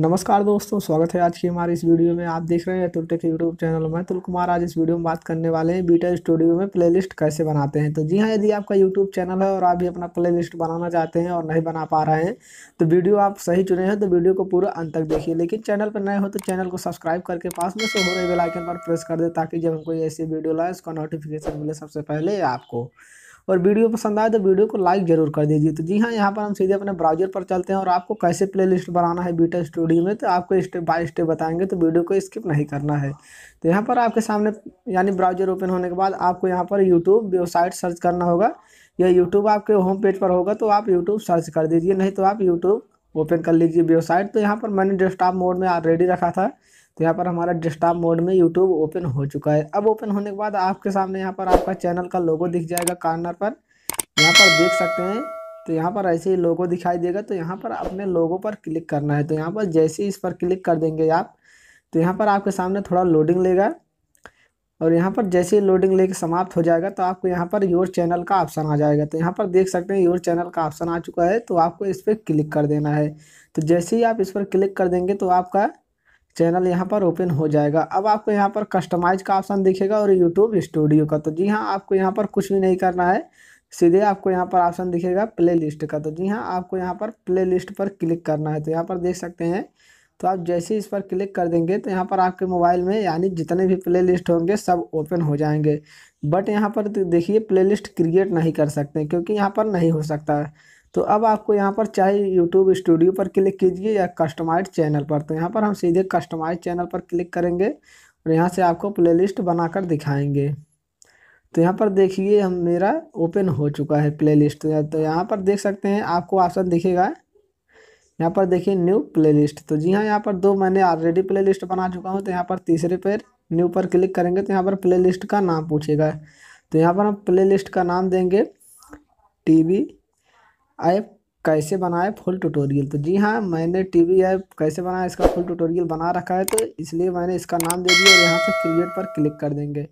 नमस्कार दोस्तों स्वागत है आज की हमारे इस वीडियो में आप देख रहे हैं तुलटेक यूट्यूब चैनल में तुल कुमार आज इस वीडियो में बात करने वाले हैं बीटा स्टूडियो में प्लेलिस्ट कैसे बनाते हैं तो जी हाँ यदि आपका यूट्यूब चैनल है और आप भी अपना प्लेलिस्ट बनाना चाहते हैं और नहीं बना पा रहे हैं तो वीडियो आप सही चुने हैं तो वीडियो को पूरा अंत तक देखिए लेकिन चैनल पर नए हो तो चैनल को सब्सक्राइब करके पास में से हो रहे बेलाइकन पर प्रेस कर दे ताकि जब हम कोई ऐसी वीडियो लाए उसका नोटिफिकेशन मिले सबसे पहले आपको और वीडियो पसंद आए तो वीडियो को लाइक जरूर कर दीजिए तो जी हाँ यहाँ पर हम सीधे अपने ब्राउजर पर चलते हैं और आपको कैसे प्ले बनाना है बीटा स्टूडियो में तो आपको स्टेप बाय स्टेप बताएंगे तो वीडियो को स्किप नहीं करना है तो यहाँ पर आपके सामने यानी ब्राउजर ओपन होने के बाद आपको यहाँ पर यूट्यूब वेबसाइट सर्च करना होगा या यूट्यूब आपके होम पेज पर होगा तो आप यूट्यूब सर्च कर दीजिए नहीं तो आप यूट्यूब ओपन कर लीजिए वेबसाइट तो यहाँ पर मैंने डेस्कटॉप मोड में ऑलरेडी रखा था तो यहाँ पर हमारा डिस्टॉप मोड में यूट्यूब ओपन हो चुका है अब ओपन होने के बाद आपके सामने यहाँ पर आपका चैनल का लोगो दिख जाएगा कार्नर पर यहाँ पर देख सकते हैं तो यहाँ पर ऐसे ही लोगो दिखाई देगा तो यहाँ पर अपने लोगो पर क्लिक करना है तो यहाँ पर जैसे ही इस पर क्लिक कर देंगे आप तो यहाँ पर आपके सामने थोड़ा लोडिंग लेगा और यहाँ पर जैसे ही लोडिंग लेके समाप्त हो जाएगा तो आपको यहाँ पर योर चैनल का ऑप्शन आ जाएगा तो यहाँ पर देख सकते हैं योर चैनल का ऑप्शन आ चुका है तो आपको इस पर क्लिक कर देना है तो जैसे ही आप इस पर क्लिक कर देंगे तो आपका चैनल यहाँ पर ओपन हो जाएगा अब आपको यहाँ पर कस्टमाइज का ऑप्शन दिखेगा और यूट्यूब स्टूडियो का तो जी हाँ आपको यहाँ पर कुछ भी नहीं करना है सीधे आपको यहाँ पर ऑप्शन दिखेगा प्ले लिस्ट का तो जी हाँ आपको यहाँ पर प्ले लिस्ट पर क्लिक करना है तो यहाँ पर देख सकते हैं तो आप जैसे इस पर क्लिक कर देंगे तो यहाँ पर आपके मोबाइल में यानी जितने भी प्ले लिस्ट होंगे सब ओपन हो जाएंगे बट यहाँ पर तो देखिए प्ले लिस्ट क्रिएट नहीं कर सकते क्योंकि यहाँ पर नहीं हो सकता है तो अब आपको यहाँ पर चाहे यूट्यूब स्टूडियो पर क्लिक कीजिए या कस्टमाइज चैनल पर तो यहाँ पर हम सीधे कस्टमाइज चैनल पर क्लिक करेंगे और यहाँ से आपको प्लेलिस्ट बनाकर दिखाएंगे तो यहाँ पर देखिए हम मेरा ओपन हो चुका है प्लेलिस्ट तो, तो यहाँ पर देख सकते हैं आपको ऑप्शन दिखेगा यहाँ पर देखिए न्यू लिस्ट तो जी हाँ यहाँ पर दो मैंने ऑलरेडी लिस्ट बना चुका हूँ तो यहाँ पर तीसरे पर न्यू पर क्लिक करेंगे तो यहाँ पर लिस्ट का नाम पूछेगा तो यहाँ पर हम लिस्ट का नाम देंगे टीवी ऐप कैसे बनाए फुल ट्यूटोरियल तो जी हाँ मैंने टीवी ऐप कैसे बनाया इसका फुल ट्यूटोरियल बना रखा है तो इसलिए मैंने इसका नाम दे दिया और यहाँ से क्रिएट पर क्लिक कर देंगे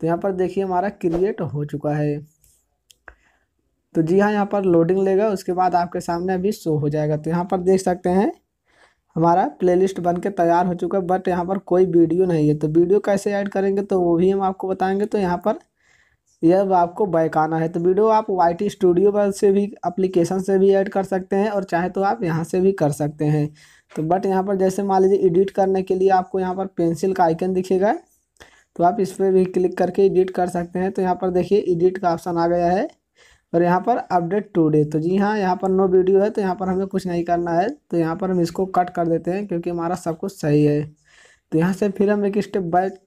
तो यहाँ पर देखिए हमारा क्रिएट हो चुका है तो जी हाँ यहाँ पर लोडिंग लेगा उसके बाद आपके सामने अभी शो हो जाएगा तो यहाँ पर देख सकते हैं हमारा प्लेलिस्ट बन के तैयार हो चुका है बट यहाँ पर कोई वीडियो नहीं है तो वीडियो कैसे ऐड करेंगे तो वो भी हम आपको बताएंगे तो यहाँ पर यह आपको बैक आना है तो वीडियो आप वाई स्टूडियो पर से भी अप्लीकेशन से भी ऐड कर सकते हैं और चाहे तो आप यहाँ से भी कर सकते हैं तो बट यहाँ पर जैसे मान लीजिए एडिट करने के लिए आपको यहाँ पर पेंसिल का आइकन दिखेगा तो आप इस पर भी क्लिक करके एडिट कर सकते हैं तो यहाँ पर देखिए एडिट का ऑप्शन आ गया है और यहाँ पर अपडेट टूडे तो जी हाँ यहाँ पर नो वीडियो है तो यहाँ पर हमें कुछ नहीं करना है तो यहाँ पर हम इसको कट कर देते हैं क्योंकि हमारा सब कुछ सही है तो यहाँ से फिर हम एक स्टेप बैक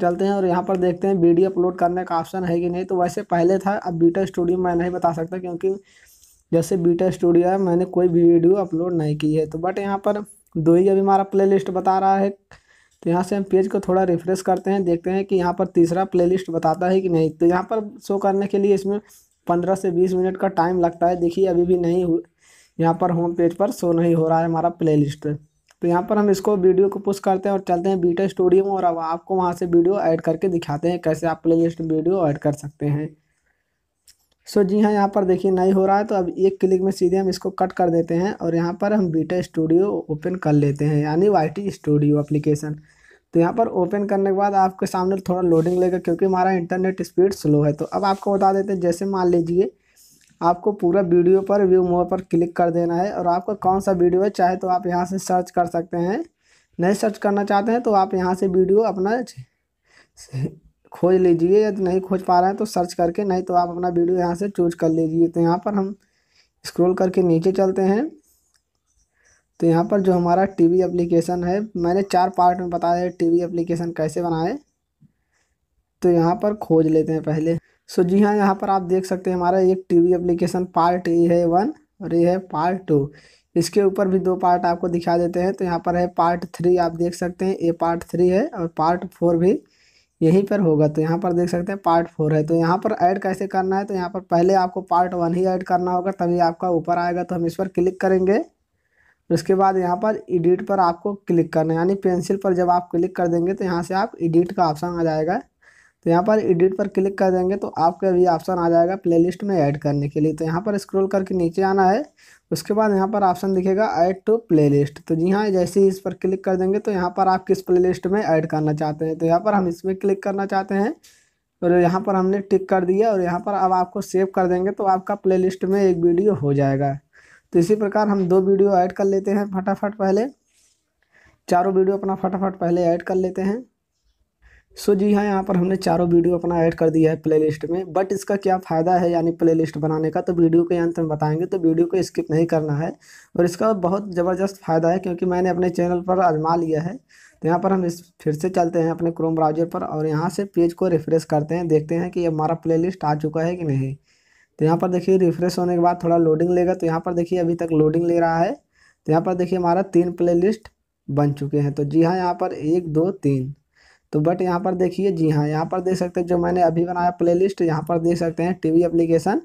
चलते हैं और यहाँ पर देखते हैं वीडियो अपलोड करने का ऑप्शन है कि नहीं तो वैसे पहले था अब बीटा स्टूडियो मैं नहीं बता सकता क्योंकि जैसे बीटा स्टूडियो है मैंने कोई भी वीडियो अपलोड नहीं की है तो बट यहाँ पर दो ही अभी हमारा प्ले बता रहा है तो यहाँ से हम पेज को थोड़ा रिफ्रेश करते हैं देखते हैं कि यहाँ पर तीसरा प्ले बताता है कि नहीं तो यहाँ पर शो करने के लिए इसमें पंद्रह से बीस मिनट का टाइम लगता है देखिए अभी भी नहीं यहाँ पर होम पेज पर शो नहीं हो रहा है हमारा प्लेलिस्ट तो यहाँ पर हम इसको वीडियो को पुश करते हैं और चलते हैं बीटा स्टूडियो में और अब आपको वहाँ से वीडियो ऐड करके दिखाते हैं कैसे आप प्ले लिस्ट में वीडियो ऐड कर सकते हैं सो जी हाँ यहाँ पर देखिए नहीं हो रहा है तो अब एक क्लिक में सीधे हम इसको कट कर देते हैं और यहाँ पर हम बीटा स्टूडियो ओपन कर लेते हैं यानी वाई स्टूडियो अप्लीकेशन तो यहाँ पर ओपन करने के बाद आपके सामने थोड़ा लोडिंग लेगा क्योंकि हमारा इंटरनेट स्पीड स्लो है तो अब आपको बता देते हैं जैसे मान लीजिए आपको पूरा वीडियो पर व्यू मोर पर क्लिक कर देना है और आपका कौन सा वीडियो है चाहे तो आप यहाँ से सर्च कर सकते हैं नहीं सर्च करना चाहते हैं तो आप यहाँ से वीडियो अपना खोज लीजिए यदि नहीं खोज पा रहे हैं तो सर्च करके नहीं तो आप अपना वीडियो यहाँ से चूज कर लीजिए तो यहाँ पर हम स्क्रोल करके नीचे चलते हैं तो यहाँ पर जो हमारा टी एप्लीकेशन है मैंने चार पार्ट में बताया है टी एप्लीकेशन कैसे बनाए तो यहाँ पर खोज लेते हैं पहले सो जी हाँ यहाँ पर आप देख सकते हैं हमारा एक टीवी एप्लीकेशन पार्ट ए है वन और ये है पार्ट टू इसके ऊपर भी दो पार्ट आपको दिखा देते हैं तो यहाँ पर है पार्ट थ्री आप देख सकते हैं ए पार्ट थ्री है और पार्ट फोर भी यहीं पर होगा तो यहाँ पर देख सकते हैं पार्ट फोर है तो यहाँ पर ऐड कैसे करना है तो यहाँ पर पहले आपको पार्ट वन ही ऐड करना होगा तभी आपका ऊपर आएगा तो हम इस पर क्लिक करेंगे उसके बाद यहाँ पर एडिट पर आपको क्लिक करना है यानी पेंसिल पर जब आप क्लिक कर देंगे तो यहाँ से आप एडिट का ऑप्शन आ जाएगा तो यहाँ पर एडिट पर क्लिक कर देंगे तो आपका भी ऑप्शन आ जाएगा प्लेलिस्ट में ऐड करने के लिए तो यहाँ पर स्क्रॉल करके नीचे आना है उसके बाद यहाँ पर ऑप्शन दिखेगा ऐड टू प्लेलिस्ट तो जी हाँ जैसे ही इस पर क्लिक कर देंगे तो यहाँ पर आप किस प्लेलिस्ट में ऐड करना चाहते हैं तो यहाँ पर हम इसमें क्लिक करना चाहते हैं और यहाँ पर हमने टिक कर दिया और यहाँ पर अब आपको सेव कर देंगे तो आपका प्लेलिस्ट में एक वीडियो हो जाएगा तो इसी प्रकार हम दो वीडियो ऐड कर लेते हैं फटाफट पहले चारों वीडियो अपना फटाफट पहले ऐड कर लेते हैं सो जी हाँ यहाँ पर हमने चारों वीडियो अपना ऐड कर दिया है प्लेलिस्ट में बट इसका क्या फ़ायदा है यानी प्लेलिस्ट बनाने का तो वीडियो के अंत में बताएंगे तो वीडियो को स्किप नहीं करना है और इसका बहुत ज़बरदस्त फ़ायदा है क्योंकि मैंने अपने चैनल पर आजमा लिया है तो यहाँ पर हम इस फिर से चलते हैं अपने क्रोम ब्राउजर पर और यहाँ से पेज को रिफ़्रेश करते हैं देखते हैं कि हमारा प्ले आ चुका है कि नहीं तो यहाँ पर देखिए रिफ़्रेश होने के बाद थोड़ा लोडिंग लेगा तो यहाँ पर देखिए अभी तक लोडिंग ले रहा है तो यहाँ पर देखिए हमारा तीन प्ले बन चुके हैं तो जी हाँ यहाँ पर एक दो तीन तो बट यहाँ पर देखिए जी हाँ यहाँ पर देख सकते हैं जो मैंने अभी बनाया प्लेलिस्ट यहाँ पर देख सकते हैं टीवी एप्लीकेशन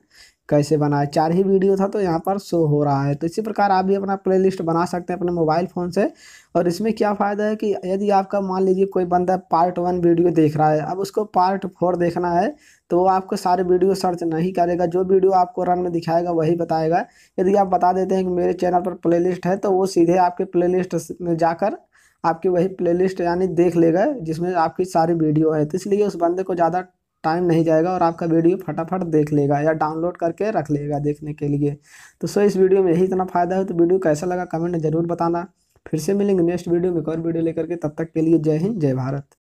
कैसे बनाए चार ही वीडियो था तो यहाँ पर शो हो रहा है तो इसी प्रकार आप भी अपना प्लेलिस्ट बना सकते हैं अपने मोबाइल फ़ोन से और इसमें क्या फ़ायदा है कि यदि आपका मान लीजिए कोई बंदा पार्ट वन वीडियो देख रहा है अब उसको पार्ट फोर देखना है तो वो आपको सारे वीडियो सर्च नहीं करेगा जो वीडियो आपको रन में दिखाएगा वही बताएगा यदि आप बता देते हैं कि मेरे चैनल पर लिस्ट है तो वो सीधे आपके लिस्ट में जाकर आपकी वही प्लेलिस्ट यानी देख लेगा जिसमें आपकी सारी वीडियो है तो इसलिए उस बंदे को ज़्यादा टाइम नहीं जाएगा और आपका वीडियो फटाफट देख लेगा या डाउनलोड करके रख लेगा देखने के लिए तो सो इस वीडियो में यही इतना फ़ायदा है तो वीडियो कैसा लगा कमेंट ज़रूर बताना फिर से मिलेंगे नेक्स्ट वीडियो में एक और वीडियो लेकर के तब तक के लिए जय हिंद जय भारत